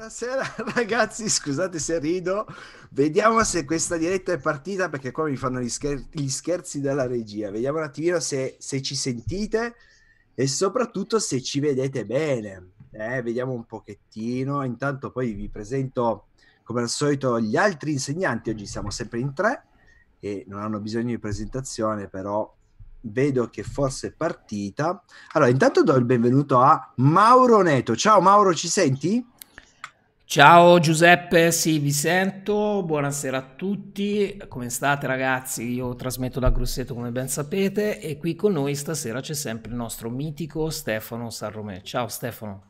Buonasera ragazzi, scusate se rido, vediamo se questa diretta è partita perché qua mi fanno gli, scher- gli scherzi della regia, vediamo un attimino se, se, ci sentite e soprattutto se ci vedete bene, eh, vediamo un pochettino, intanto poi vi presento come al solito gli altri insegnanti, oggi siamo sempre in tre e non hanno bisogno di presentazione però vedo che forse è partita. Allora, intanto do il benvenuto a Mauro Neto. Ciao Mauro, ci senti? Ciao Giuseppe, sì, vi sento, buonasera a tutti, come state ragazzi? Io trasmetto da Grosseto come ben sapete e qui con noi stasera c'è sempre il nostro mitico Stefano Sanromè. Ciao Stefano.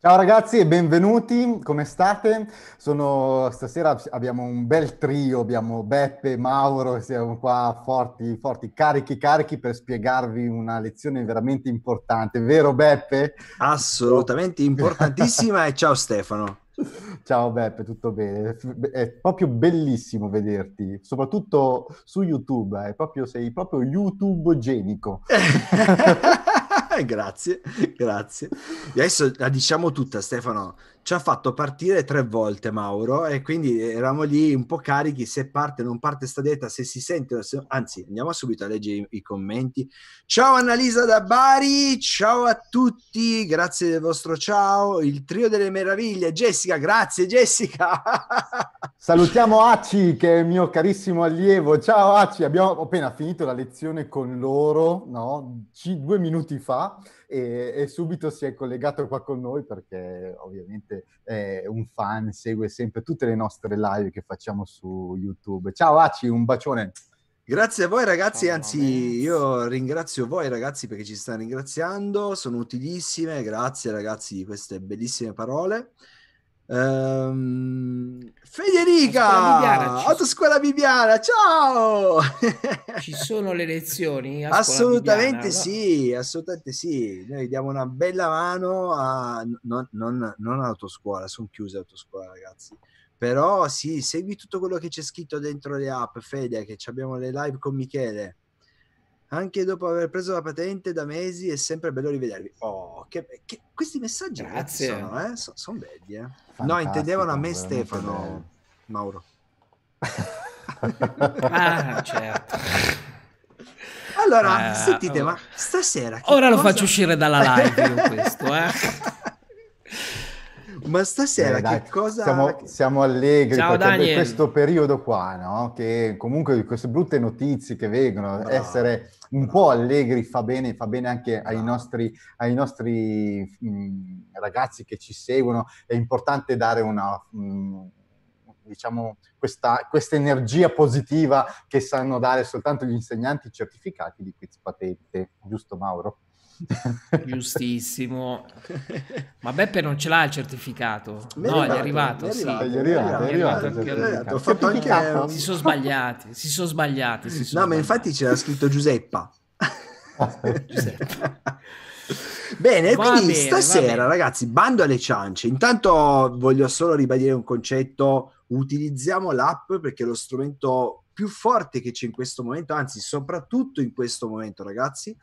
Ciao ragazzi e benvenuti, come state? Sono... Stasera abbiamo un bel trio, abbiamo Beppe, Mauro, siamo qua forti, forti, carichi, carichi per spiegarvi una lezione veramente importante, vero Beppe? Assolutamente importantissima e ciao Stefano. Ciao Beppe, tutto bene? È proprio bellissimo vederti, soprattutto su YouTube, eh, proprio, sei proprio YouTube-genico. grazie, grazie. Adesso la diciamo tutta Stefano, ci ha fatto partire tre volte Mauro e quindi eravamo lì un po' carichi se parte non parte sta detta, se si sente, se... anzi andiamo subito a leggere i, i, commenti. Ciao Annalisa da Bari, ciao a tutti, grazie del vostro ciao, il trio delle meraviglie, Jessica, grazie Jessica. Salutiamo Aci che è il mio carissimo allievo, ciao Aci, abbiamo appena finito la lezione con loro, no? C- due minuti fa e, e, subito si è collegato qua con noi perché ovviamente è un fan, segue sempre tutte le nostre live che facciamo su YouTube. Ciao Aci, un bacione. Grazie a voi ragazzi, anzi io ringrazio voi ragazzi perché ci stanno ringraziando, sono utilissime, grazie ragazzi di queste bellissime parole. Um, Federica, autoscuola bibiana, ciao! Ci sono le lezioni? assolutamente bibiana, sì, no? assolutamente sì. Noi diamo una bella mano a non, non, non autoscuola, sono chiuse autoscuola ragazzi. Però sì, segui tutto quello che c'è scritto dentro le app, Fede, che abbiamo le live con Michele. Anche dopo aver preso la patente da mesi è sempre bello rivedervi. Oh, che, che questi messaggi Grazie. sono, eh? sono, sono belli. Eh? No, intendevano a me Stefano, bello. Mauro. ah, certo. Allora, eh, sentite, ah, ma stasera... Ora cosa... lo faccio uscire dalla live io questo, eh? Ma stasera eh, dai, che cosa... Siamo, siamo allegri Ciao, perché questo periodo qua, no? Che comunque queste brutte notizie che vengono, no. essere un po' allegri fa bene, fa bene anche no. ai nostri, ai nostri mh, ragazzi che ci seguono. È importante dare una... Mh, diciamo, questa, questa, energia positiva che sanno dare soltanto gli insegnanti certificati di quiz patente, giusto Mauro? Giustissimo. Ma Beppe non ce l'ha il certificato. Mi no, gli è arrivato. Sì. Gli è arrivato, è è arrivato. Ho fatto anche... Si sono sbagliati, si sono sbagliati. Si sono no, sbagliati. ma infatti c'era scritto Giuseppa. Giuseppa. Bene, va quindi bene, stasera ragazzi, bando alle ciance. Intanto voglio solo ribadire un concetto, utilizziamo l'app perché è lo strumento più forte che c'è in questo momento, anzi soprattutto in questo momento ragazzi,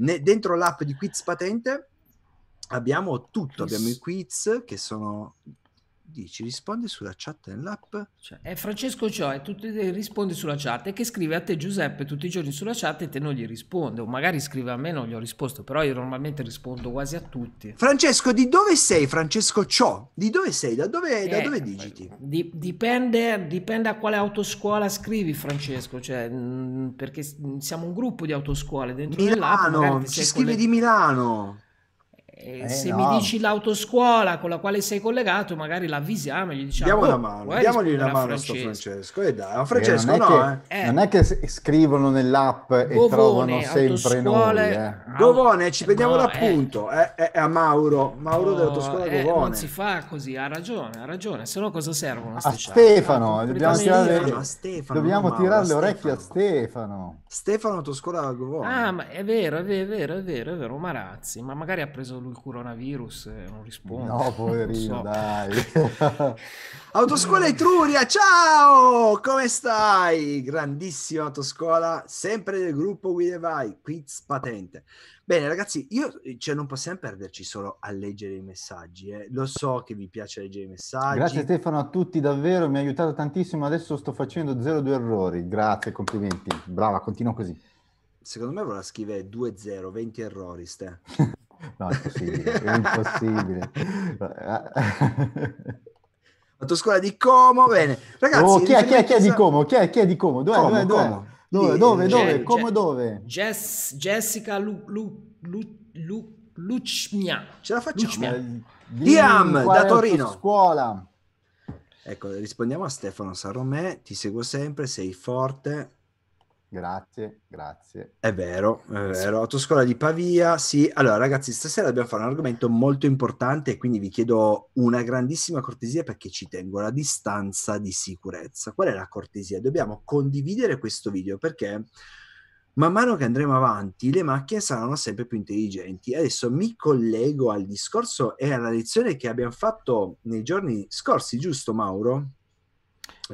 ne, dentro l'app di Quiz Patente abbiamo tutto, abbiamo i quiz che sono dici rispondi sulla chat nell'app cioè, è eh, Francesco Gioia cioè, risponde sulla chat e che scrive a te Giuseppe tutti i giorni sulla chat e te non gli risponde o magari scrive a me non gli ho risposto però io normalmente rispondo quasi a tutti Francesco di dove sei Francesco Ciò di dove sei da dove, eh, da dove digiti di, dipende, dipende a quale autoscuola scrivi Francesco cioè, mh, mm, perché siamo un gruppo di autoscuole dentro Milano ci scrive le... di Milano eh, se no. mi dici l'autoscuola con la quale sei collegato, magari l'avvisiamo e gli diciamo: Diamo una oh, mano, diamogli una mano a Francesco. Francesco. E dai, a eh, Francesco non, è no, che, eh. non è che scrivono nell'app e Govone, trovano sempre noi. Eh. Govone, ci eh, prendiamo no, l'appunto. È, eh, a Mauro, Mauro oh, dell'autoscuola Govone. Non si fa così, ha ragione, ha ragione. Se no, cosa servono? A Stefano, ah, dobbiamo, tirare, a Stefano, dobbiamo tirare le orecchie a Stefano. Stefano, autoscuola Govone. Ah, ma è vero, è vero, è vero, è vero, è vero. Marazzi, ma magari ha preso lui il coronavirus non risponde. No, poverino, so. dai. Autoscuola Etruria, ciao! Come stai? Grandissima autoscuola, sempre del gruppo Guide Vai, quiz patente. Bene ragazzi, io cioè, non possiamo perderci solo a leggere i messaggi, eh. lo so che vi piace leggere i messaggi. Grazie Stefano a tutti davvero, mi ha aiutato tantissimo, adesso sto facendo 0-2 errori, grazie, complimenti, brava, continua così. Secondo me vorrà scrivere 2-0, 20 errori, Ste. No, è impossibile, è impossibile. Autoscuola di Como, bene. Ragazzi, oh, chi, è, chi, è, chi, è, di Como? Chi è, chi è di Como? Dove? Como, dove? Como. Dove? Dove? Ge- dove? Come dove? Jess, Jessica Lu, Lu, Lu, Lu, Lucmia. Ce la facciamo? Lucmia. Liam, da Torino. Scuola. Ecco, rispondiamo a Stefano Saromè, ti seguo sempre, sei forte. Grazie, grazie. È vero, è vero. Autoscuola di Pavia, sì. Allora ragazzi, stasera dobbiamo fare un argomento molto importante quindi vi chiedo una grandissima cortesia perché ci tengo la distanza di sicurezza. Qual è la cortesia? Dobbiamo condividere questo video perché man mano che andremo avanti le macchine saranno sempre più intelligenti. Adesso mi collego al discorso e alla lezione che abbiamo fatto nei giorni scorsi, giusto Mauro?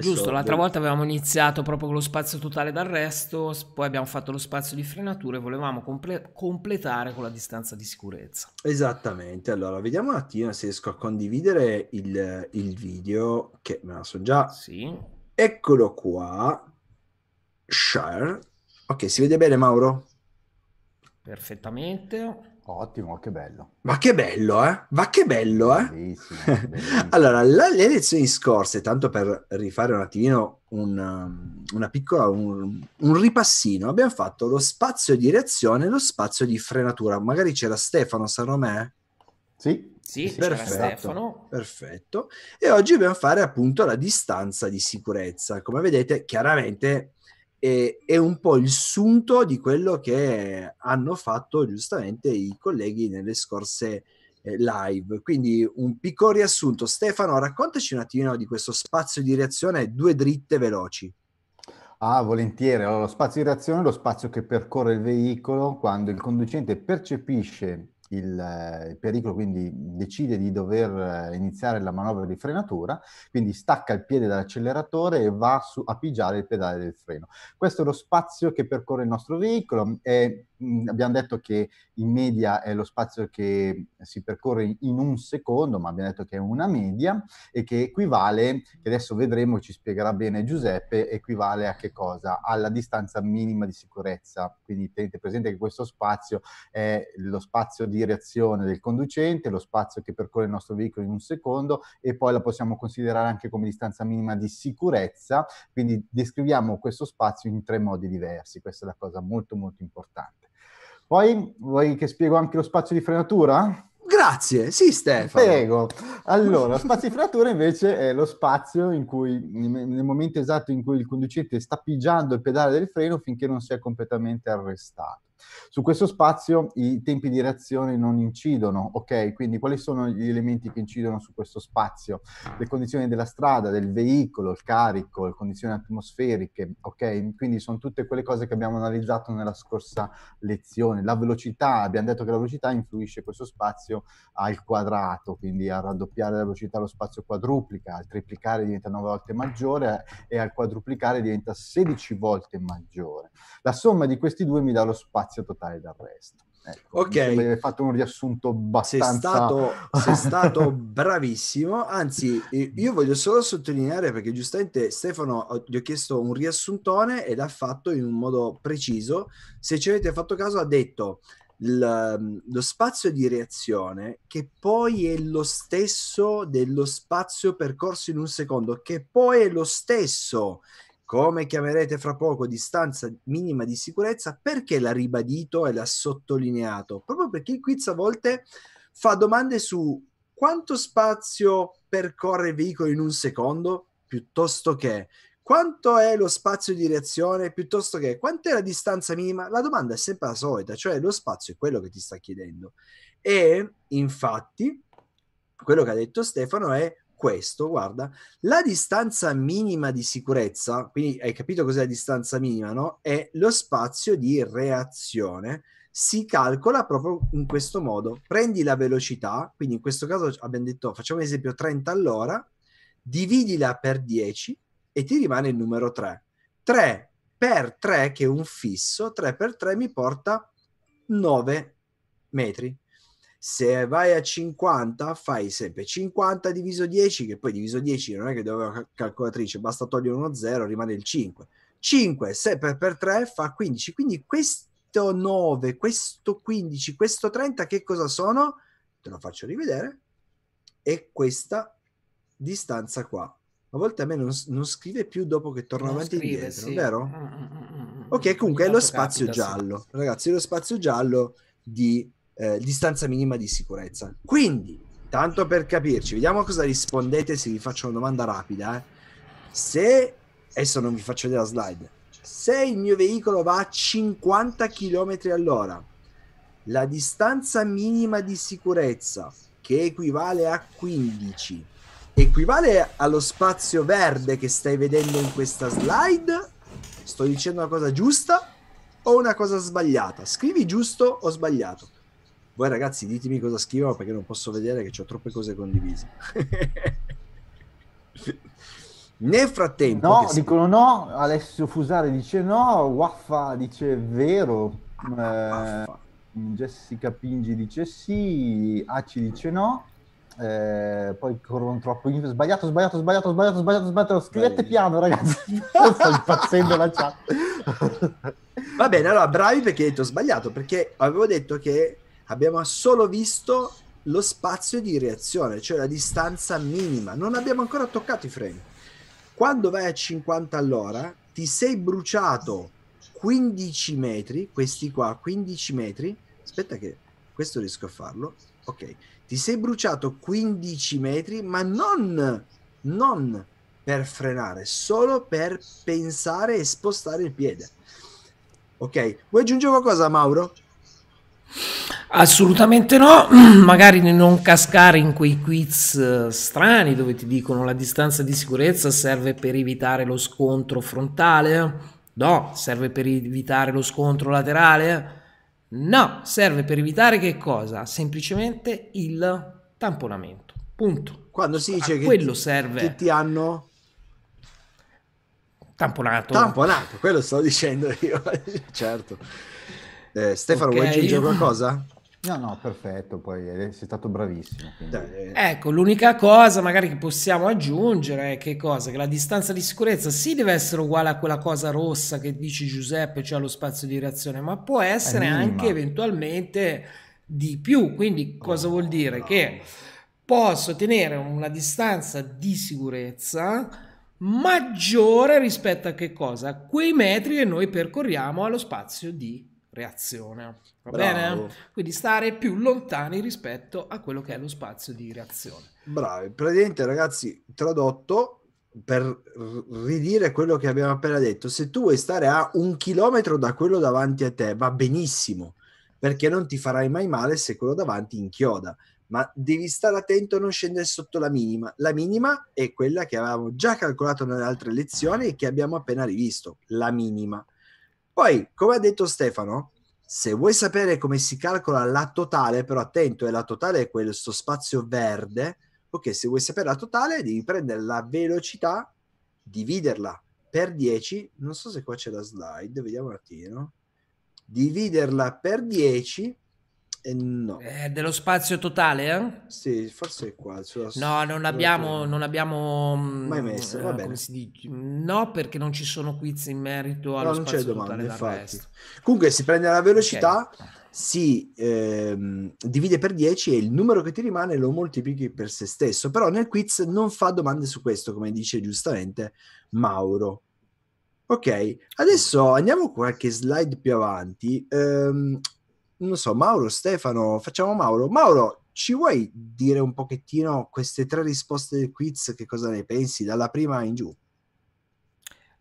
Giusto, l'altra del... volta avevamo iniziato proprio con lo spazio totale d'arresto, poi abbiamo fatto lo spazio di frenatura e volevamo comple- completare con la distanza di sicurezza. Esattamente, allora vediamo un attimo se riesco a condividere il, il video che me la so già. Sì. Eccolo qua, share. Ok, si vede bene Mauro? Perfettamente. Ottimo, che bello. Ma che bello, eh? Ma che bello, eh? Bellissimo, bellissimo. allora, la, le elezioni scorse, tanto per rifare un attimino un, um, una piccola, un, un, ripassino, abbiamo fatto lo spazio di reazione e lo spazio di frenatura. Magari c'era Stefano, sarò Sì. Sì, perfetto, Stefano. Perfetto. E oggi dobbiamo fare appunto la distanza di sicurezza. Come vedete, chiaramente e, è un po' il sunto di quello che hanno fatto giustamente i colleghi nelle scorse eh, live. Quindi un piccolo riassunto. Stefano, raccontaci un attimino di questo spazio di reazione, due dritte veloci. Ah, volentieri. Allora, lo spazio di reazione è lo spazio che percorre il veicolo quando il conducente percepisce il, eh, il pericolo, quindi decide di dover eh, iniziare la manovra di frenatura, quindi stacca il piede dall'acceleratore e va su, a pigiare il pedale del freno. Questo è lo spazio che percorre il nostro veicolo e mh, abbiamo detto che in media è lo spazio che si percorre in un secondo, ma abbiamo detto che è una media e che equivale, che adesso vedremo, ci spiegherà bene Giuseppe, equivale a che cosa? Alla distanza minima di sicurezza. Quindi tenete presente che questo spazio è lo spazio di di reazione del conducente, lo spazio che percorre il nostro veicolo in un secondo e poi la possiamo considerare anche come distanza minima di sicurezza, quindi descriviamo questo spazio in tre modi diversi, questa è la cosa molto molto importante. Poi vuoi che spiego anche lo spazio di frenatura? Grazie, sì Stefano. Prego. Allora, spazio di frattura invece è lo spazio in cui, nel momento esatto in cui il conducente sta pigiando il pedale del freno finché non si è completamente arrestato. Su questo spazio i tempi di reazione non incidono, ok? Quindi quali sono gli elementi che incidono su questo spazio? Le condizioni della strada, del veicolo, il carico, le condizioni atmosferiche, ok? Quindi sono tutte quelle cose che abbiamo analizzato nella scorsa lezione. La velocità, abbiamo detto che la velocità influisce questo spazio al quadrato, quindi a raddoppiare la velocità lo spazio quadruplica, al triplicare diventa 9 volte maggiore e al quadruplicare diventa 16 volte maggiore. La somma di questi due mi dà lo spazio totale del resto. Ecco, ok. Hai fatto un riassunto abbastanza... Sei stato, sei stato bravissimo, anzi eh, io voglio solo sottolineare perché giustamente Stefano gli ho chiesto un riassuntone ed ha fatto in un modo preciso, se ci avete fatto caso ha detto l- ehm, lo spazio di reazione che poi è lo stesso dello spazio percorso in un secondo, che poi è lo stesso, come chiamerete fra poco, distanza minima di sicurezza, perché l'ha ribadito e l'ha sottolineato? Proprio perché il quiz a volte fa domande su quanto spazio percorre il veicolo in un secondo piuttosto che quanto è lo spazio di reazione piuttosto che quant'è la distanza minima, la domanda è sempre la solita, cioè lo spazio è quello che ti sta chiedendo. E infatti, quello che ha detto Stefano è questo, guarda, la distanza minima di sicurezza, quindi hai capito cos'è la distanza minima, no? È lo spazio di reazione, si calcola proprio in questo modo. Prendi la velocità, quindi in questo caso abbiamo detto, facciamo un esempio 30 all'ora, dividila per 10 e ti rimane il numero 3. 3 per 3 che è un fisso, 3 per 3 mi porta 9 metri. Se vai a 50 fai sempre 50 diviso 10, che poi diviso 10 non è che doveva calcolatrice, basta togliere uno 0, rimane il 5. 5 sempre per, per 3 fa 15, quindi questo 9, questo 15, questo 30 che cosa sono? Te lo faccio rivedere. E questa distanza qua a volte a me non, non scrive più dopo che torno non avanti scrive, indietro, sì. vero? Mm, mm, mm, ok, comunque è lo spazio capita, giallo, sì. ragazzi, è lo spazio giallo di eh, distanza minima di sicurezza. Quindi, tanto per capirci, vediamo cosa rispondete se vi faccio una domanda rapida. Eh. Se, adesso non vi faccio vedere la slide, se il mio veicolo va a 50 km all'ora, la distanza minima di sicurezza, che equivale a 15 km, equivale allo spazio verde che stai vedendo in questa slide? Sto dicendo una cosa giusta o una cosa sbagliata? Scrivi giusto o sbagliato? Voi ragazzi ditemi cosa scrivo perché non posso vedere che ho troppe cose condivise. Nel frattempo... No, dicono scrivo... no, Alessio Fusari dice no, Waffa dice vero, ah, eh, Jessica Pingi dice sì, Aci dice no eh, poi corrono troppo. Sbagliato, sbagliato, sbagliato, sbagliato, sbagliato, sbagliato. Scrivete Beh. piano, ragazzi. Sto impazzendo la chat. Va bene, allora bravi perché hai detto sbagliato, perché avevo detto che abbiamo solo visto lo spazio di reazione, cioè la distanza minima. Non abbiamo ancora toccato i freni. Quando vai a 50 all'ora, ti sei bruciato 15 metri, questi qua, 15 metri. Aspetta che questo riesco a farlo. Ok, ti sei bruciato 15 metri, ma non, non per frenare, solo per pensare e spostare il piede. Ok, vuoi aggiungere qualcosa, Mauro? Assolutamente no, magari non cascare in quei quiz eh, strani dove ti dicono la distanza di sicurezza serve per evitare lo scontro frontale, no, serve per evitare lo scontro laterale, No, serve per evitare che cosa? Semplicemente il tamponamento. Punto. Quando si dice A che quello ti, serve. Che ti hanno tamponato. Tamponato, quello sto dicendo io. certo. Eh, Stefano, okay. vuoi aggiungere qualcosa? No, no, perfetto, poi eh, sei stato bravissimo. Quindi... Eh. Ecco, l'unica cosa magari che possiamo aggiungere è che, cosa? che la distanza di sicurezza sì deve essere uguale a quella cosa rossa che dice Giuseppe, cioè allo spazio di reazione, ma può essere anche eventualmente di più. Quindi cosa oh, vuol dire? No. Che posso tenere una distanza di sicurezza maggiore rispetto a che cosa? A quei metri che noi percorriamo allo spazio di reazione. Va Bravo. bene? Quindi stare più lontani rispetto a quello che è lo spazio di reazione. Bravi, praticamente ragazzi, tradotto per ridire quello che abbiamo appena detto, se tu vuoi stare a un chilometro da quello davanti a te va benissimo, perché non ti farai mai male se quello davanti inchioda, ma devi stare attento a non scendere sotto la minima. La minima è quella che avevamo già calcolato nelle altre lezioni e che abbiamo appena rivisto, la minima poi, come ha detto Stefano, se vuoi sapere come si calcola la totale, però attento, è eh, la totale è questo spazio verde. Ok, se vuoi sapere la totale, devi prendere la velocità, dividerla per 10. Non so se qua c'è la slide, vediamo un attimo. Dividerla per 10 no. Eh, dello spazio totale? Eh? Sì, forse qua. Sulla... no, non abbiamo, non mm, abbiamo... Mai messo, va eh, bene. No, perché non ci sono quiz in merito allo no, non c'è domanda, infatti. Comunque si prende la velocità, okay. si ehm, divide per 10 e il numero che ti rimane lo moltiplichi per se stesso. Però nel quiz non fa domande su questo, come dice giustamente Mauro. Ok, adesso andiamo qualche slide più avanti. Um, non so, Mauro, Stefano, facciamo Mauro. Mauro, ci vuoi dire un pochettino queste tre risposte del quiz, che cosa ne pensi, dalla prima in giù?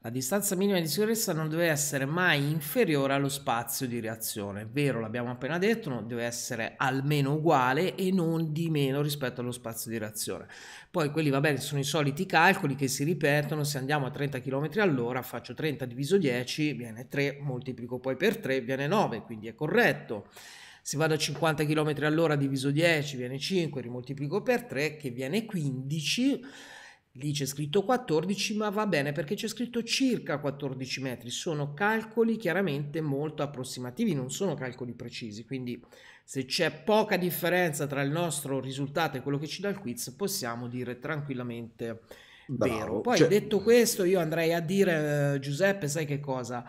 La distanza minima di sicurezza non deve essere mai inferiore allo spazio di reazione, è vero, l'abbiamo appena detto, non deve essere almeno uguale e non di meno rispetto allo spazio di reazione. Poi quelli, va bene, sono i soliti calcoli che si ripetono, se andiamo a 30 km all'ora faccio 30 diviso 10, viene 3, moltiplico poi per 3, viene 9, quindi è corretto. Se vado a 50 km all'ora diviso 10 viene 5, rimoltiplico per 3 che viene 15 Lì c'è scritto 14, ma va bene perché c'è scritto circa 14 metri. Sono calcoli chiaramente molto approssimativi, non sono calcoli precisi. Quindi se c'è poca differenza tra il nostro risultato e quello che ci dà il quiz, possiamo dire tranquillamente Bravo. vero. Poi cioè... detto questo, io andrei a dire, eh, Giuseppe, sai che cosa?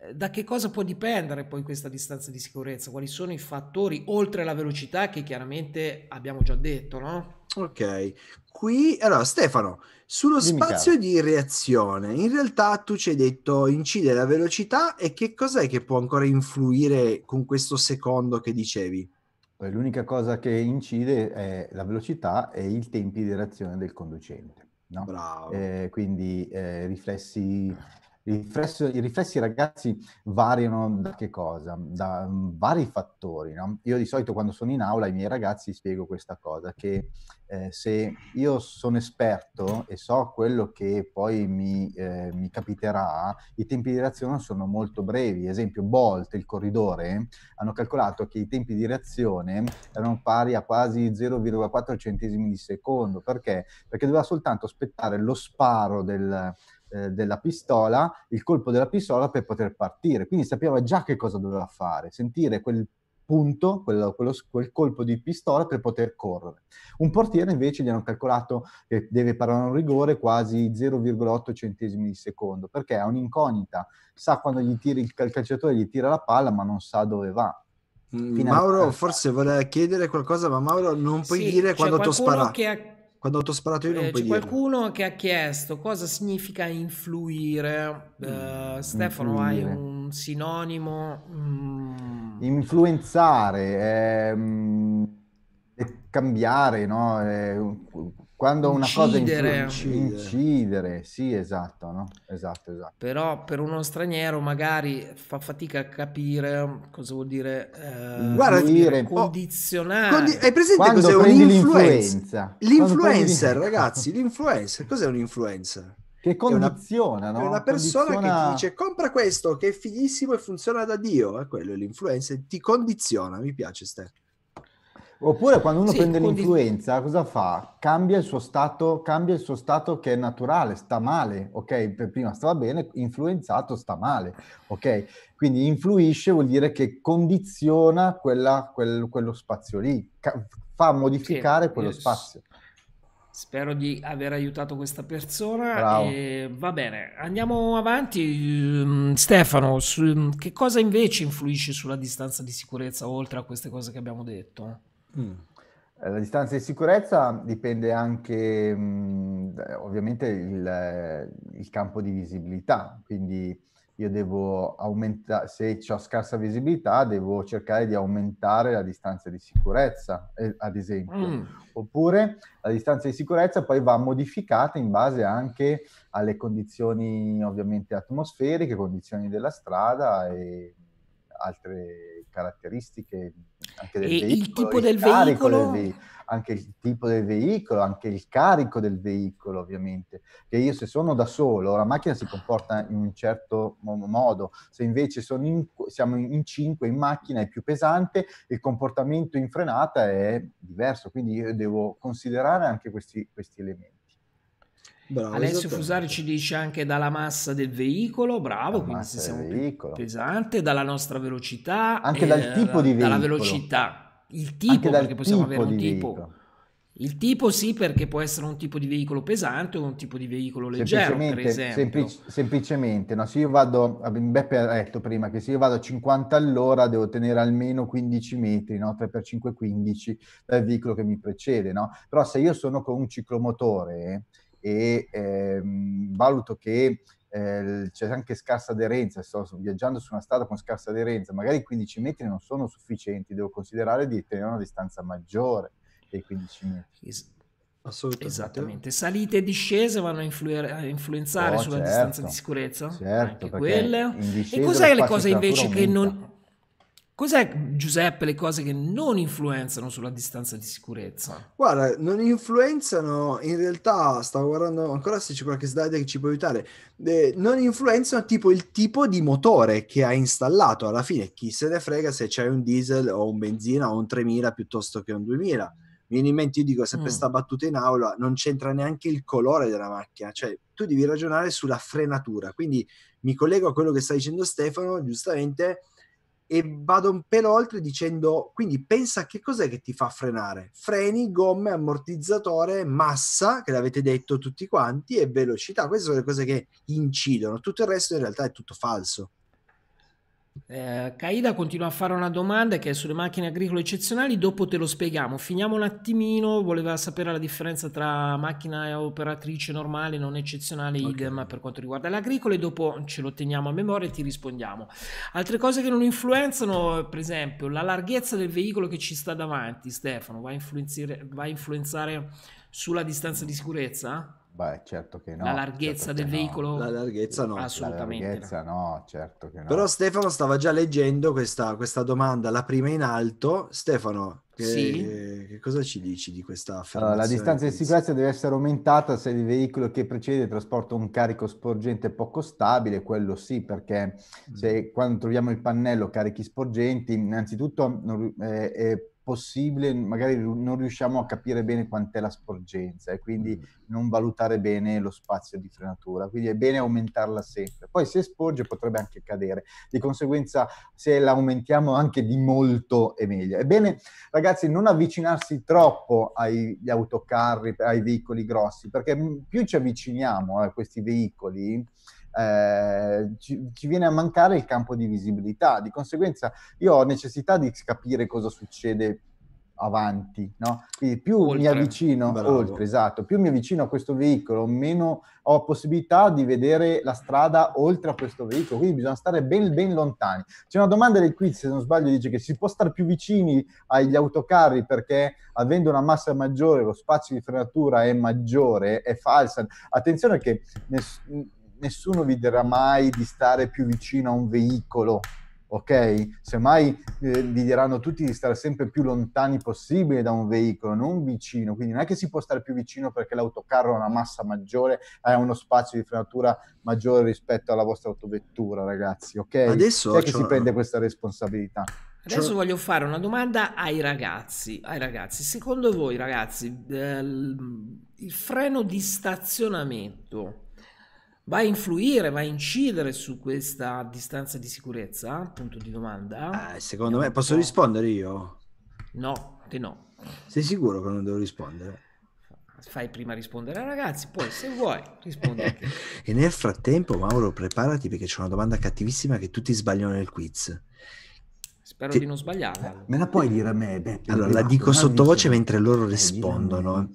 Eh, da che cosa può dipendere poi questa distanza di sicurezza? Quali sono i fattori oltre alla velocità che chiaramente abbiamo già detto, no? Ok, qui allora Stefano, sullo Dimmi spazio caro. di reazione, in realtà tu ci hai detto incide la velocità e che cos'è che può ancora influire con questo secondo che dicevi? Eh, l'unica cosa che incide è la velocità e i tempi di reazione del conducente. No? Eh, quindi eh, riflessi riflesso, I riflessi ragazzi variano da che cosa? Da mm, vari fattori. No? Io di solito quando sono in aula ai miei ragazzi spiego questa cosa, che eh, se io sono esperto e so quello che poi mi, eh, mi, capiterà, i tempi di reazione sono molto brevi. Esempio, Bolt, il corridore, hanno calcolato che i tempi di reazione erano pari a quasi 0,4 centesimi di secondo. Perché? Perché doveva soltanto aspettare lo sparo del eh, della pistola, il colpo della pistola per poter partire. Quindi sapeva già che cosa doveva fare, sentire quel punto, quello, quello, quel colpo di pistola per poter correre. Un portiere invece gli hanno calcolato che deve parare un rigore quasi 0,8 centesimi di secondo, perché è un'incognita, sa quando gli tiri, il calciatore gli tira la palla ma non sa dove va. Mm, Finalmente. Mauro eh. forse voleva chiedere qualcosa, ma Mauro non puoi sì, dire quando ti ho sparato. Che ha quando ho sparato io non eh, puoi c'è dirlo. qualcuno che ha chiesto cosa significa influire. Eh, mm. Uh, Stefano, influire. hai un sinonimo? Mm. Influenzare, eh, cambiare, no? Eh, quando incidere. una cosa influ- incidere, sì, esatto, no? esatto, esatto. Però per uno straniero magari fa fatica a capire um, cosa vuol dire eh, Guarda, dire, oh, condizionare. Condi- hai presente quando cos'è un'influenza? influenza? l'influencer, ragazzi, l'influencer, cos'è un influencer? Che condiziona, è una, no? È una persona condiziona... che ti dice compra questo che è fighissimo e funziona da Dio, è quello l'influencer, ti condiziona, mi piace Stefano. Oppure quando uno sì, prende quindi... l'influenza, cosa fa? Cambia il suo stato, cambia il suo stato che è naturale, sta male, ok? Per prima stava bene, influenzato sta male, ok? Quindi influisce vuol dire che condiziona quella, quel, quello spazio lì, ca- fa modificare sì, quello spazio. Spero di aver aiutato questa persona. E, va bene, andiamo avanti. Ehm, Stefano, su, che cosa invece influisce sulla distanza di sicurezza oltre a queste cose che abbiamo detto? Mm. Eh, la distanza di sicurezza dipende anche mh, mm, ovviamente il, eh, il, campo di visibilità, quindi io devo aumentare, se ho scarsa visibilità devo cercare di aumentare la distanza di sicurezza, eh, ad esempio. Mm. Oppure la distanza di sicurezza poi va modificata in base anche alle condizioni ovviamente atmosferiche, condizioni della strada e altre caratteristiche anche del e veicolo, il tipo il del veicolo. Del ve- anche il tipo del veicolo, anche il carico del veicolo ovviamente, che io se sono da solo la macchina si comporta in un certo modo, se invece in, siamo in 5 in macchina è più pesante, il comportamento in frenata è diverso, quindi io devo considerare anche questi, questi elementi. Bravo, Alessio Fusari ci dice anche dalla massa del veicolo, bravo, quindi se siamo veicolo. pesante, dalla nostra velocità, anche dal eh, tipo di veicolo. Dalla velocità, il tipo, perché possiamo avere un tipo. Il tipo sì, perché può essere un tipo di veicolo pesante o un tipo di veicolo leggero, semplicemente, semplic semplicemente no? se io vado, Beppe ha detto prima che se io vado a 50 all'ora devo tenere almeno 15 metri, no? 3x5 15 dal veicolo che mi precede, no? Però se io sono con un ciclomotore e ehm, valuto che eh, c'è anche scarsa aderenza, sto viaggiando su una strada con scarsa aderenza, magari 15 metri non sono sufficienti, devo considerare di tenere una distanza maggiore dei 15 metri. Es- Assolutamente. Esattamente. Salite e discese vanno a, influer- a influenzare oh, sulla certo, distanza di sicurezza. Certo, e cos'è le cose invece che non Cos'è, Giuseppe, le cose che non influenzano sulla distanza di sicurezza? Guarda, non influenzano, in realtà stavo guardando ancora se c'è qualche slide che ci può aiutare, eh, non influenzano tipo il tipo di motore che hai installato, alla fine chi se ne frega se c'è un diesel o un benzina o un 3000 piuttosto che un 2000. Mi viene in mente, io dico sempre questa mm. battuta in aula, non c'entra neanche il colore della macchina, cioè tu devi ragionare sulla frenatura, quindi mi collego a quello che sta dicendo Stefano, giustamente e vado un pelo oltre dicendo quindi pensa che cos'è che ti fa frenare freni, gomme, ammortizzatore massa, che l'avete detto tutti quanti e velocità, queste sono le cose che incidono tutto il resto in realtà è tutto falso eh, Caida continua a fare una domanda che è sulle macchine agricole eccezionali, dopo te lo spieghiamo. Finiamo un attimino, voleva sapere la differenza tra macchina e operatrice normale, non eccezionale, okay. idem per quanto riguarda l'agricolo e dopo ce lo teniamo a memoria e ti rispondiamo. Altre cose che non influenzano, per esempio, la larghezza del veicolo che ci sta davanti, Stefano, va a va a influenzare sulla distanza di sicurezza? Beh, certo che no. La larghezza certo del veicolo? No. La larghezza no. Assolutamente. La larghezza no. no, certo che no. Però Stefano stava già leggendo questa, questa domanda, la prima in alto. Stefano, che, sì. che cosa ci dici di questa affermazione? Allora, la distanza di sicurezza deve essere aumentata se il veicolo che precede trasporta un carico sporgente poco stabile, quello sì, perché mm. se, quando troviamo il pannello carichi sporgenti, innanzitutto... Non, eh, eh, possibile, magari non riusciamo a capire bene quant'è la sporgenza e quindi mm. non valutare bene lo spazio di frenatura, quindi è bene aumentarla sempre. Poi se sporge potrebbe anche cadere, di conseguenza se la aumentiamo anche di molto è meglio. Ebbene ragazzi non avvicinarsi troppo agli autocarri, ai veicoli grossi, perché mm, più ci avviciniamo a questi veicoli, eh, ci, ci, viene a mancare il campo di visibilità, di conseguenza io ho necessità di capire cosa succede avanti, no? Quindi più oltre. mi avvicino, Bravo. oltre, esatto, più mi avvicino a questo veicolo, meno ho possibilità di vedere la strada oltre a questo veicolo, quindi bisogna stare ben, ben lontani. C'è una domanda del quiz, se non sbaglio, dice che si può stare più vicini agli autocarri perché avendo una massa maggiore lo spazio di frenatura è maggiore, è falsa. Attenzione che ness- nessuno vi dirà mai di stare più vicino a un veicolo, ok? Semmai eh, vi diranno tutti di stare sempre più lontani possibile da un veicolo, non vicino, quindi non è che si può stare più vicino perché l'autocarro ha una massa maggiore, ha uno spazio di frenatura maggiore rispetto alla vostra autovettura, ragazzi, ok? Adesso Chi che si prende questa responsabilità? Adesso voglio fare una domanda ai ragazzi. Ai ragazzi. secondo voi, ragazzi, eh, il freno di stazionamento va a influire, va a incidere su questa distanza di sicurezza? Punto di domanda. Eh, secondo me, posso rispondere io? No, te no. Sei sicuro che non devo rispondere? Fai prima rispondere ai ragazzi, poi se vuoi rispondi. e nel frattempo, Mauro, preparati perché c'è una domanda cattivissima che tutti sbagliano nel quiz. Spero Ti... di non sbagliarla. Eh, me la puoi dire a me, Beppe? Allora, la dico sottovoce mentre loro eh, rispondono.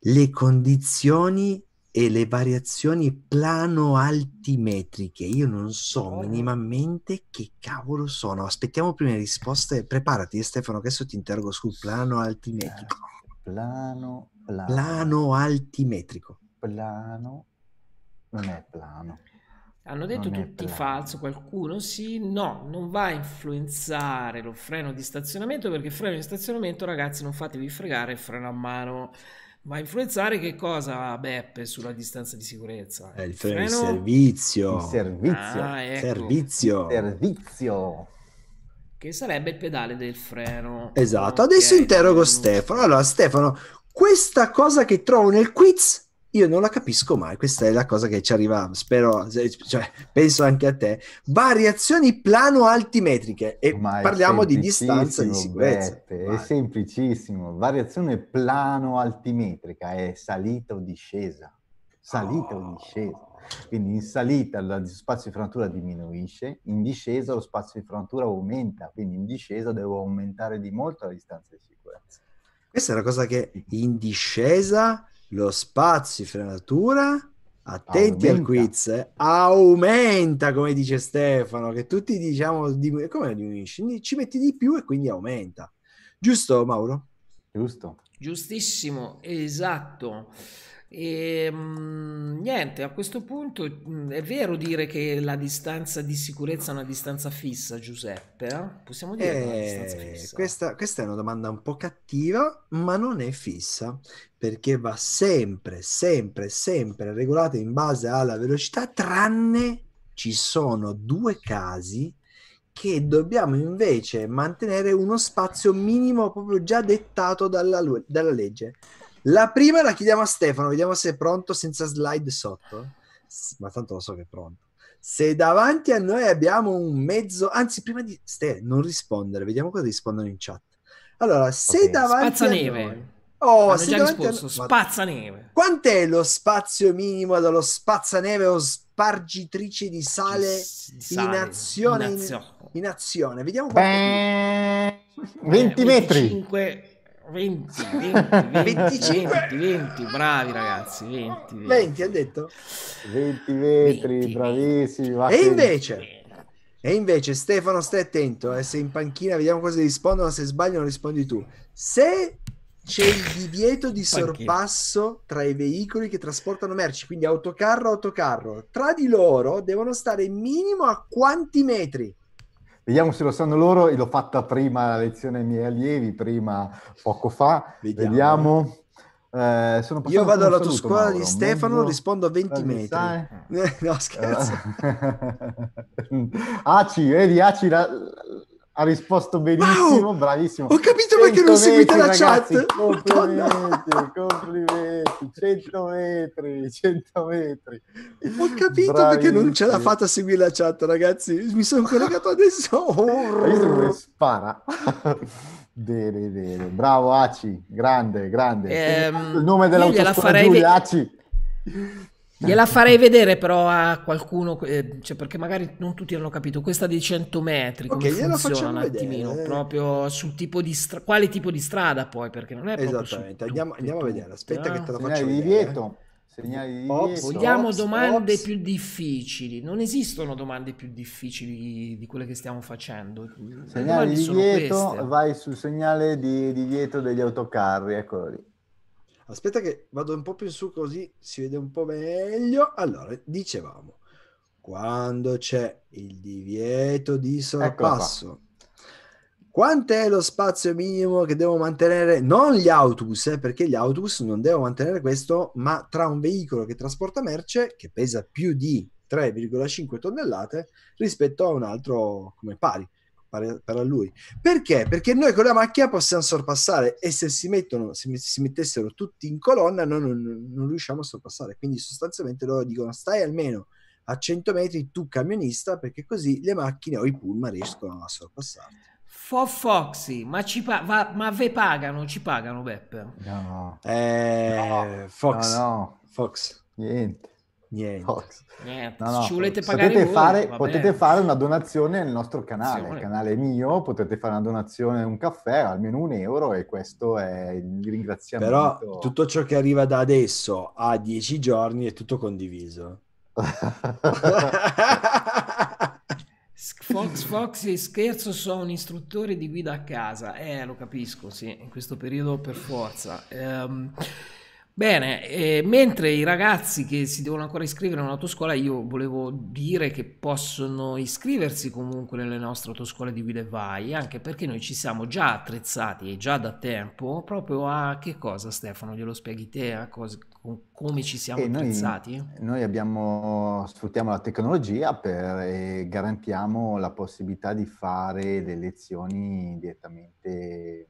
Le condizioni e le variazioni plano-altimetriche. Io non so oh. minimamente che cavolo sono. Aspettiamo prima le risposte. Preparati, Stefano, adesso ti interrogo sul plano-altimetrico. Plano, plano. Plano-altimetrico. Plano, non è plano. Hanno detto tutti falso, qualcuno sì, no, non va a influenzare lo freno di stazionamento perché freno di stazionamento, ragazzi, non fatevi fregare, freno a mano ma influenzare che cosa, Beppe, sulla distanza di sicurezza? Eh, il, freno, freno... servizio. Il servizio. Ah, ecco. servizio. servizio. Che sarebbe il pedale del freno. Esatto. Adesso okay. interrogo Stefano. Allora, Stefano, questa cosa che trovo nel quiz io non la capisco mai, questa è la cosa che ci arriva, spero, cioè, penso anche a te, variazioni plano-altimetriche e Ormai parliamo di distanza di sicurezza. Bette, è semplicissimo, variazione plano-altimetrica è salita o discesa, salita oh. o discesa. Quindi in salita lo spazio di frattura diminuisce, in discesa lo spazio di frattura aumenta, quindi in discesa devo aumentare di molto la distanza di sicurezza. Questa è una cosa che in discesa lo spazio di frenatura. attenti aumenta. al quiz eh, aumenta come dice Stefano che tutti diciamo di, come diminuisci ci metti di più e quindi aumenta giusto Mauro giusto giustissimo esatto e ehm, niente, a questo punto è vero dire che la distanza di sicurezza è una distanza fissa, Giuseppe? Eh? Possiamo dire eh, che è una eh, distanza fissa? Questa, questa, è una domanda un po' cattiva, ma non è fissa, perché va sempre, sempre, sempre regolata in base alla velocità, tranne ci sono due casi che dobbiamo invece mantenere uno spazio minimo proprio già dettato dalla, dalla legge. La prima la chiediamo a Stefano, vediamo se è pronto senza slide sotto. Ma tanto lo so che è pronto. Se davanti a noi abbiamo un mezzo, anzi, prima di Ste, non rispondere, vediamo cosa rispondono in chat. Allora, se okay. davanti Spazzaneve. a noi Oh, Hanno già risposto, a... spazzaneve. Quant'è lo spazio minimo dello spazzaneve o spargitrice di sale, di sale. in azione? In, in azione. Vediamo. Beh, 20 eh, metri. 25 20, 20, 20, 20, 20, bravi ragazzi, 20, 20. 20 ha detto? 20 metri, 20, bravissimi. E invece, e invece Stefano stai attento, eh, se in panchina vediamo cosa rispondono, se sbagliano rispondi tu. Se c'è il divieto di sorpasso tra i veicoli che trasportano merci, quindi autocarro, autocarro, tra di loro devono stare minimo a quanti metri? Vediamo se lo sanno loro, l'ho fatta prima la lezione ai miei allievi, prima poco fa. Vediamo. Vediamo. Eh, Io vado alla tua scuola Mauro. di Stefano, Mendo... rispondo a 20 eh, metri. Sai? no, scherzo. Eh. Aci, vedi, Aci, la, ha risposto benissimo, wow! bravissimo. Ho capito perché non seguite metri, la ragazzi, chat. Complimenti, oh, complimenti, 100 metri, 100 metri. Ho capito bravissimo. perché non ce l'ha fatta a seguire la chat, ragazzi. Mi sono collegato adesso. Oh. Spara. bene, bene. Bravo Aci, grande, grande. Ehm, Il nome dell'autoscuola farei... Aci. Gliela farei vedere però a qualcuno, eh, cioè perché magari non tutti hanno capito, questa dei 100 metri, come okay, funziona un attimino, vedere. Eh. proprio sul tipo di strada, quale tipo di strada poi, perché non è proprio Esattamente, andiamo, andiamo, a vedere, aspetta eh? che te la faccio Segnali vedere. Divieto. Segnali di divieto. Vogliamo ops, domande ops. più difficili, non esistono domande più difficili di quelle che stiamo facendo. Segnali di vieto, vai sul segnale di vieto degli autocarri, eccolo lì. Aspetta che vado un po' più in su così si vede un po' meglio. Allora, dicevamo, quando c'è il divieto di sorpasso, quanto è lo spazio minimo che devo mantenere? Non gli autobus, eh, perché gli autobus non devo mantenere questo, ma tra un veicolo che trasporta merce, che pesa più di 3,5 tonnellate, rispetto a un altro come pari pare, lui. Perché? Perché noi con la macchina possiamo sorpassare e se si, mettono, se si mettessero tutti in colonna noi non, non riusciamo a sorpassare. Quindi sostanzialmente loro dicono stai almeno a 100 metri tu camionista perché così le macchine o i pullman riescono a sorpassarti. Fo Foxy, ma, ci pa- va- ma ve pagano? Ci pagano, Beppe? No, eh, no. Fox, no, no. Fox, niente. Niente. Fox. Niente. No, no. Ci volete pagare potete, voi, fare, potete fare una donazione al nostro canale, il canale mio, potete fare una donazione, un caffè, almeno un euro e questo è il ringraziamento. Però tutto ciò che arriva da adesso a dieci giorni è tutto condiviso. Fox Fox e scherzo sono un istruttore di guida a casa, eh lo capisco, sì, in questo periodo per forza. Um... Bene, eh, mentre i ragazzi che si devono ancora iscrivere a un'autoscuola, io volevo dire che possono iscriversi comunque nelle nostre autoscuole di guida e vai, anche perché noi ci siamo già attrezzati e già da tempo proprio a che cosa Stefano, glielo spieghi te, a cosa, come ci siamo e attrezzati? Noi, noi abbiamo, sfruttiamo la tecnologia per, e garantiamo la possibilità di fare le lezioni direttamente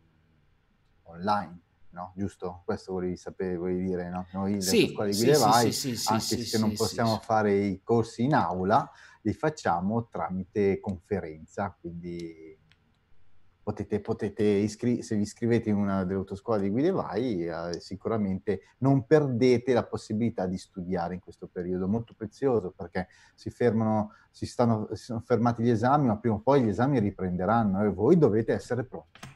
online no? Giusto? Questo volevi sapere, volevi dire, no? Noi sì, scuola di guida sì, vai, sì, sì, anche se non possiamo fare i corsi in aula, li facciamo tramite conferenza, quindi potete, potete iscri- se vi iscrivete in una delle autoscuole di guida vai, eh, sicuramente non perdete la possibilità di studiare in questo periodo, molto prezioso perché si fermano, si, stanno, si sono fermati gli esami, ma prima o poi gli esami riprenderanno e voi dovete essere pronti.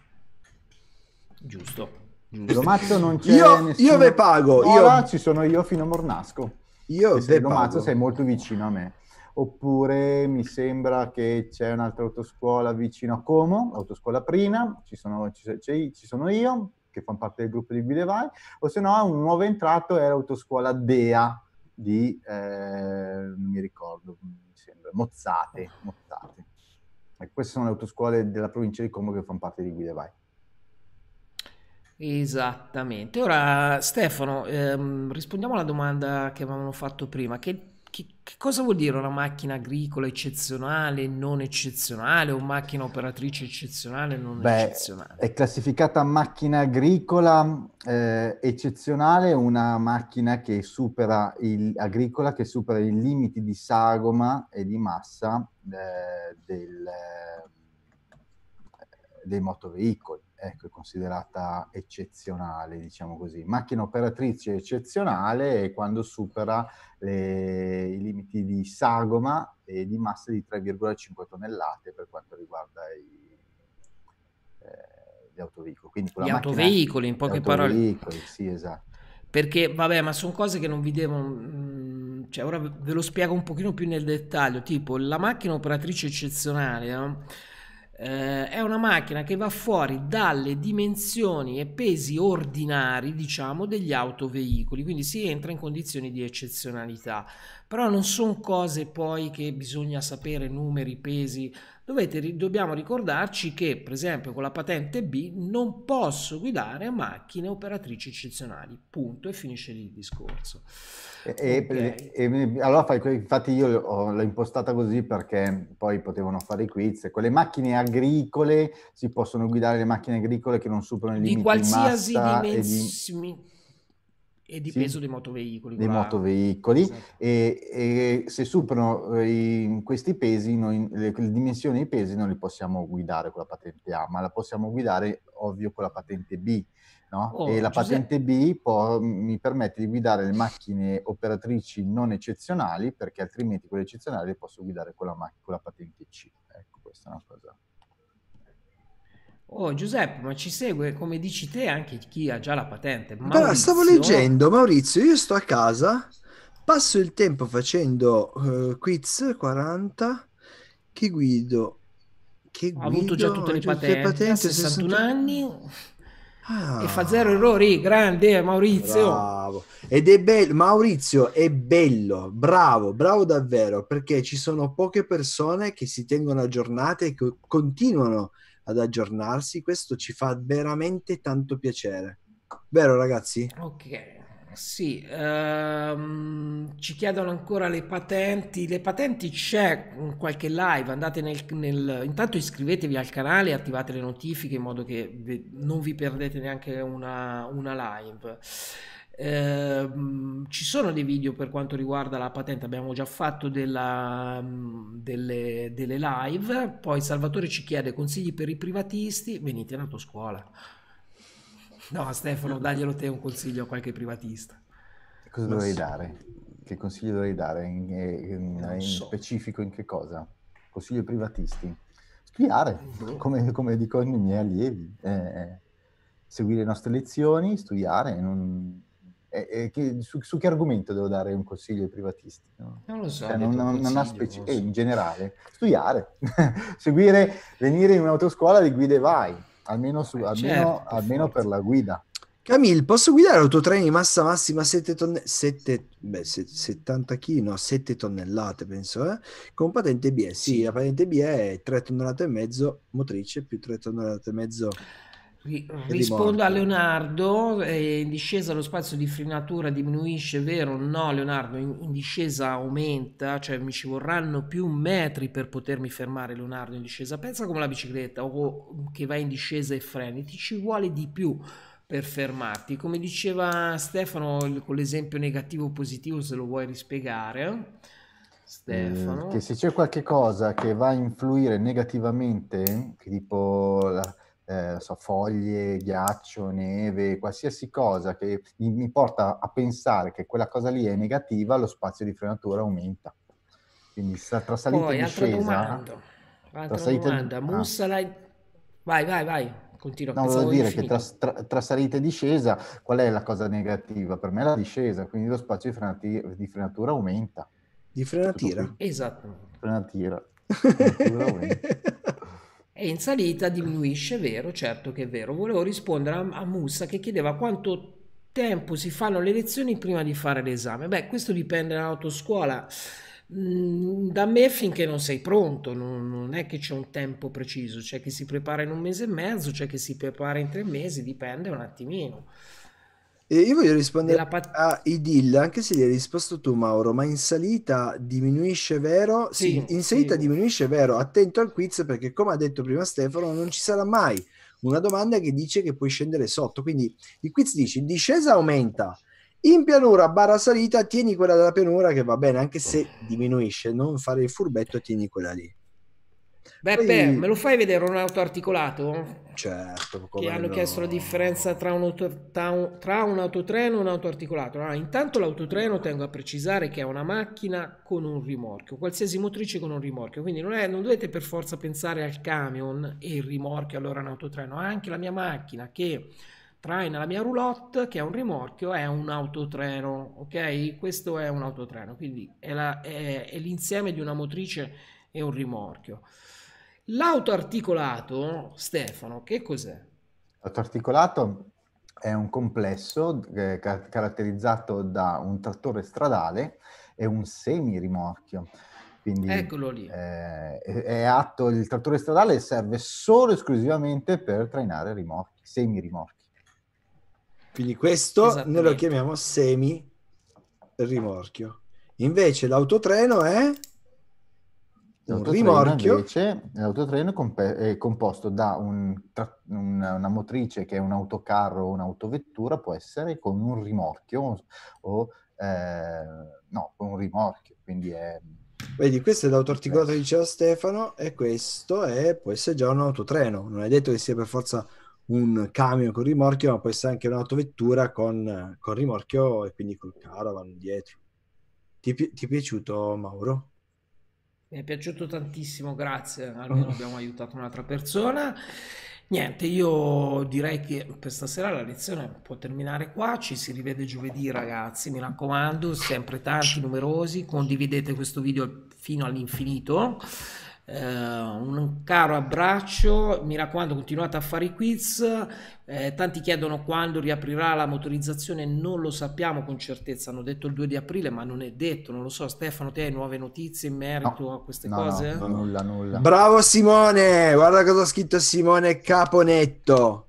Giusto. Giusto. Mazzo non c'è io, nessuno. Io ve pago. Ora io... ci sono io fino a Mornasco. Io e se Mazzo sei molto vicino a me. Oppure mi sembra che c'è un'altra autoscuola vicino a Como, autoscuola Prina, ci sono, ci, ci sono io, che fanno parte del gruppo di Bidevai, o se no un nuovo entrato è l'autoscuola DEA di, eh, mi ricordo, mi sembra, Mozzate. Mozzate. E queste sono le autoscuole della provincia di Como che fanno parte di Guidevai. Esattamente. Ora, Stefano, ehm, rispondiamo alla domanda che avevamo fatto prima. Che, che, che, cosa vuol dire una macchina agricola eccezionale, non eccezionale, o macchina operatrice eccezionale, non Beh, eccezionale? È classificata macchina agricola eh, eccezionale una macchina che supera il, agricola che supera i limiti di sagoma e di massa eh, del, eh, dei motoveicoli ecco, è considerata eccezionale, diciamo così. Macchina operatrice eccezionale quando supera le, i limiti di sagoma e di massa di 3,5 tonnellate per quanto riguarda i, eh, gli autoveicoli. Quindi gli autoveicoli, in poche parole. Sì, esatto. Perché, vabbè, ma sono cose che non vi devo... Mm, cioè, ora ve lo spiego un pochino più nel dettaglio, tipo la macchina operatrice eccezionale... No? eh, è una macchina che va fuori dalle dimensioni e pesi ordinari, diciamo, degli autoveicoli, quindi si entra in condizioni di eccezionalità. Però non sono cose poi che bisogna sapere numeri, pesi. Dovete, dobbiamo ricordarci che, per esempio, con la patente B non posso guidare macchine operatrici eccezionali. Punto e finisce lì il discorso. E, okay. e, allora fai, infatti io ho, l'ho impostata così perché poi potevano fare i quiz. Con le macchine agricole si possono guidare le macchine agricole che non superano i limite di qualsiasi di dimensioni e di sì, peso dei motoveicoli. Dei bravo. motoveicoli esatto. e, e, se superano eh, i, questi pesi, noi, le, le, dimensioni dei pesi non li possiamo guidare con la patente A, ma la possiamo guidare ovvio con la patente B. No? Oh, e la patente Giuseppe... B può, mi permette di guidare le macchine operatrici non eccezionali perché altrimenti quelle eccezionali le posso guidare con la, ma- con la patente C. Ecco, questa è una cosa. Oh Giuseppe, ma ci segue come dici te anche chi ha già la patente. Maurizio... stavo leggendo, Maurizio, io sto a casa, passo il tempo facendo uh, quiz 40 che guido. Che guido, ha avuto già tutte le patente, patente 61 60... anni. Ah. E fa zero errori, grande eh, Maurizio. Bravo. Ed è bello, Maurizio è bello, bravo, bravo davvero, perché ci sono poche persone che si tengono aggiornate e che continuano ad aggiornarsi. Questo ci fa veramente tanto piacere. Vero ragazzi? Ok. Sì, ehm, ci chiedono ancora le patenti. Le patenti c'è in mm, qualche live, andate nel, nel, Intanto iscrivetevi al canale e attivate le notifiche in modo che ve, non vi perdete neanche una, una live. Ehm, ci sono dei video per quanto riguarda la patente, abbiamo già fatto della, mm, delle, delle live. Poi Salvatore ci chiede consigli per i privatisti. Venite in autoscuola. No, Stefano, daglielo te un consiglio a qualche privatista. Cosa Ma dovrei sì. dare? Che consiglio dovrei dare? In, eh, in, in so. specifico in che cosa? Consiglio ai privatisti? Studiare, mm-hmm. come, come, dico ai miei allievi. Eh, eh, seguire le nostre lezioni, studiare, non, eh, eh, su, su, che argomento devo dare un consiglio ai privatisti? No? Non lo so. Cioè, non, non, non speci- eh, in generale, studiare, seguire, venire in un'autoscuola di guide vai, almeno, su, eh, almeno, certo, almeno per la guida. Camille, posso guidare l'autotreno di massa massima 7 tonnellate? 70 kg, no, 7 tonnellate penso, eh? con patente B? Sì, la patente B è 3 tonnellate e mezzo motrice più 3 tonnellate e mezzo rispondo a Leonardo, eh, in discesa lo spazio di frenatura diminuisce, vero? No, Leonardo, in, discesa aumenta, cioè mi ci vorranno più metri per potermi fermare, Leonardo, in discesa. Pensa come la bicicletta o che vai in discesa e freni, ti ci vuole di più per fermarti. Come diceva Stefano, con l'esempio negativo o positivo, se lo vuoi rispiegare. Eh? Stefano. Eh, che se c'è qualche cosa che va a influire negativamente, tipo... La eh, so, foglie, ghiaccio, neve, qualsiasi cosa che mi, mi porta a pensare che quella cosa lì è negativa, lo spazio di frenatura aumenta. Quindi tra salita Poi, e discesa... Altra salita... domanda, ah. Mussala... Vai, vai, vai continua. No, volevo dire che tra, tra, tra, salita e discesa, qual è la cosa negativa? Per me è la discesa, quindi lo spazio di, frenati, di frenatura aumenta. Di frenatura? Esatto. Frenatura. frenatura aumenta e in salita diminuisce, vero, certo che è vero. Volevo rispondere a, a Mussa che chiedeva quanto tempo si fanno le lezioni prima di fare l'esame. Beh, questo dipende dall'autoscuola. Mm, da me finché non sei pronto, non, non è che c'è un tempo preciso, c'è chi si prepara in un mese e mezzo, c'è chi si prepara in tre mesi, dipende un attimino io voglio rispondere pat- a Idil, anche se gli hai risposto tu Mauro, ma in salita diminuisce vero? Sì, sì in salita sì. diminuisce vero. Attento al quiz perché come ha detto prima Stefano non ci sarà mai una domanda che dice che puoi scendere sotto. Quindi il quiz dice in discesa aumenta, in pianura barra salita tieni quella della pianura che va bene anche se diminuisce, non fare il furbetto tieni quella lì. Beppe, Poi... me lo fai vedere un auto articolato? Certo, come che hanno no. chiesto la differenza tra un, auto, tra un autotreno e un auto articolato. Allora, ah, intanto l'autotreno tengo a precisare che è una macchina con un rimorchio, qualsiasi motrice con un rimorchio, quindi non, è, non dovete per forza pensare al camion e il rimorchio, allora un autotreno, anche la mia macchina che traina la mia roulotte che è un rimorchio è un autotreno, ok? Questo è un autotreno, quindi è, la, è, è l'insieme di una motrice e un rimorchio. L'autoarticolato, Stefano, che cos'è? L'autoarticolato è un complesso eh, caratterizzato da un trattore stradale e un semirimorchio. Quindi, Eccolo lì. Eh, è, è atto, il trattore stradale serve solo e esclusivamente per trainare rimorchi, semirimorchi. Quindi questo noi lo chiamiamo semi rimorchio. Invece l'autotreno è un rimorchio. Invece, l'autotreno è, composto da un, una, una, motrice che è un autocarro o un'autovettura, può essere con un rimorchio o eh, no, con un rimorchio, quindi è... Vedi, questo è l'autoarticolato che diceva Stefano e questo è, può essere già un autotreno, non è detto che sia per forza un camion con rimorchio, ma può essere anche un'autovettura con, con rimorchio e quindi col caro vanno dietro. Ti, ti è piaciuto Mauro? Mi è piaciuto tantissimo, grazie, almeno oh. abbiamo aiutato un'altra persona. Niente, io direi che per stasera la lezione può terminare qua, ci si rivede giovedì ragazzi, mi raccomando, sempre tanti, numerosi, condividete questo video fino all'infinito. Eh, un caro abbraccio, mi raccomando continuate a fare i quiz, eh, tanti chiedono quando riaprirà la motorizzazione, non lo sappiamo con certezza, hanno detto il 2 di aprile ma non è detto, non lo so, Stefano te hai nuove notizie in merito no, a queste no, cose? No, nulla, nulla. Bravo Simone, guarda cosa ha scritto Simone Caponetto.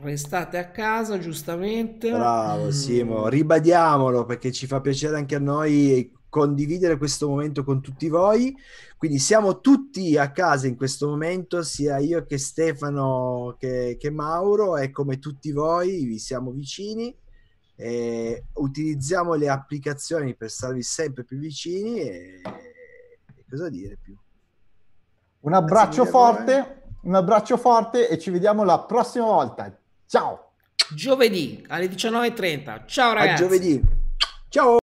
Restate a casa, giustamente. Bravo mm. Simo, ribadiamolo perché ci fa piacere anche a noi condividere questo momento con tutti voi. Quindi siamo tutti a casa in questo momento, sia io che Stefano che, che Mauro e come tutti voi vi siamo vicini. E utilizziamo le applicazioni per starvi sempre più vicini e, e cosa dire più. Un abbraccio forte, un abbraccio forte e ci vediamo la prossima volta. Ciao! Giovedì alle 19.30. Ciao ragazzi! A giovedì! Ciao!